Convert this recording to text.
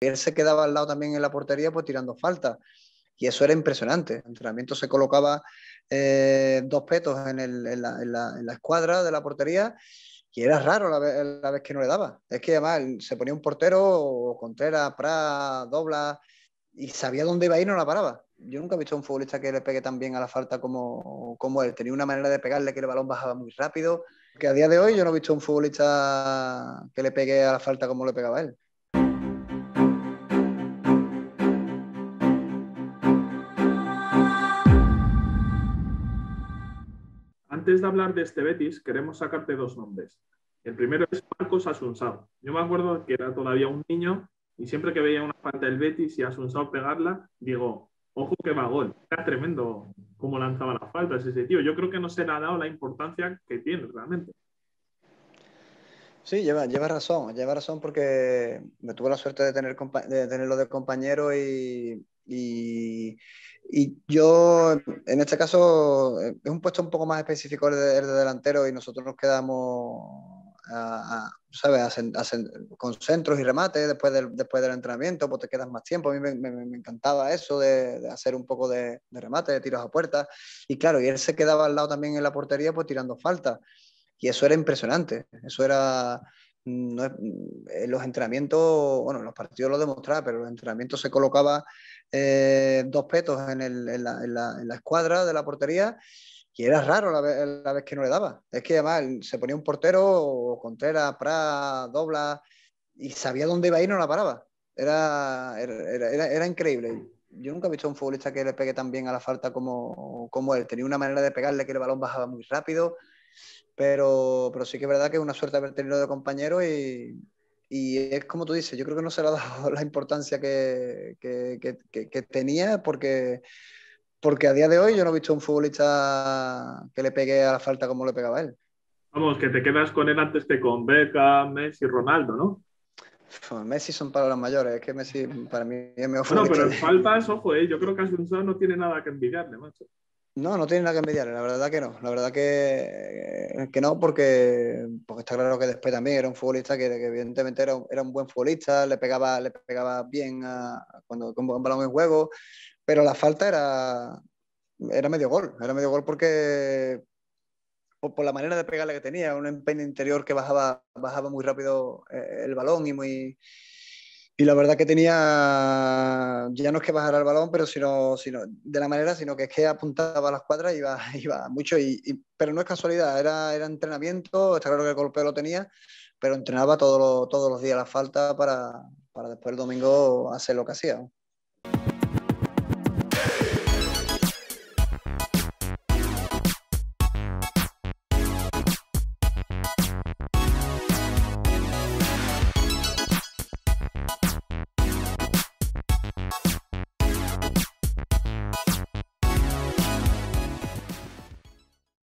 él se quedaba al lado también en la portería pues tirando falta. Y eso era impresionante. El entrenamiento se colocaba eh, dos petos en, la, escuadra de la portería y era raro la, vez, que no le daba. Es que además se ponía un portero, o Contreras, Pra, Dobla, y sabía dónde iba a ir y no la paraba. Yo nunca he visto a un futbolista que le pegue tan bien a la falta como, como él. Tenía una manera de pegarle que el balón bajaba muy rápido. Que a día de hoy yo no he visto a un futbolista que le pegue a la falta como le pegaba él. antes de hablar de este Betis, queremos sacarte dos nombres. El primero es Marcos Asunsao. Yo me acuerdo que era todavía un niño y siempre que veía una falta del Betis y Asunsao pegarla, digo, ojo que va gol. Era tremendo cómo lanzaba las faltas ese tío. Yo creo que no se le ha dado la importancia que tiene realmente. Sí, lleva, lleva razón, lleva razón porque me tuve la suerte de, tener, de tenerlo de compañero y y yo, en este caso, eh, es un puesto un poco más específico el de, de delantero y nosotros nos quedamos, ¿sabes?, con centros y remates después del, después del entrenamiento, pues te quedas más tiempo. A mí me, encantaba eso de, hacer un poco de, de remate, de tiros a puerta. Y claro, y él se quedaba al lado también en la portería, pues tirando falta. Y eso era impresionante. Eso era no mm, los entrenamientos, bueno, los partidos lo demostraba, pero en los entrenamientos se colocaba eh, dos petos en, la, escuadra de la portería y era raro la, vez, que no le daba. Es que además se ponía un portero, Contreras, Pra, Dobla, y sabía dónde iba y no la paraba. Era, era, increíble. Yo nunca he visto un futbolista que le pegue tan bien a la falta como, como él. Tenía una manera de pegarle que el balón bajaba muy rápido pero, sí que es verdad que es una suerte haber tenido de compañero y, y es como tú dices, yo creo que no se le ha dado la importancia que, tenía porque, porque a día de hoy yo no he visto un futbolista que le pegue a la falta como le pegaba él. Vamos, que te quedas con él antes que con Beca, Messi, Ronaldo, ¿no? Pues Messi son palabras mayores, es que Messi para mí es mejor. no pero falta faltas, ojo, eh, yo creo que Asensio no tiene nada que envidiarle, macho. No, no tiene nada que mediar, la verdad que no. La verdad que, que no, porque, porque está claro que después también era un futbolista que, evidentemente era, era, un buen futbolista, le pegaba, le pegaba bien cuando con un balón en juego, pero la falta era, era medio gol, era medio gol porque por, la manera de pegarle que tenía, un empeño interior que bajaba, bajaba muy rápido eh, el balón y muy y la verdad que tenía, ya no es que bajara el balón, pero sino, sino, de la manera, sino que es que apuntaba a las cuadras y iba, iba mucho. Y, y, pero no es casualidad, era, era entrenamiento, está claro que el golpeo lo tenía, pero entrenaba todo todos los días la falta para, para después el domingo hacer lo que hacía.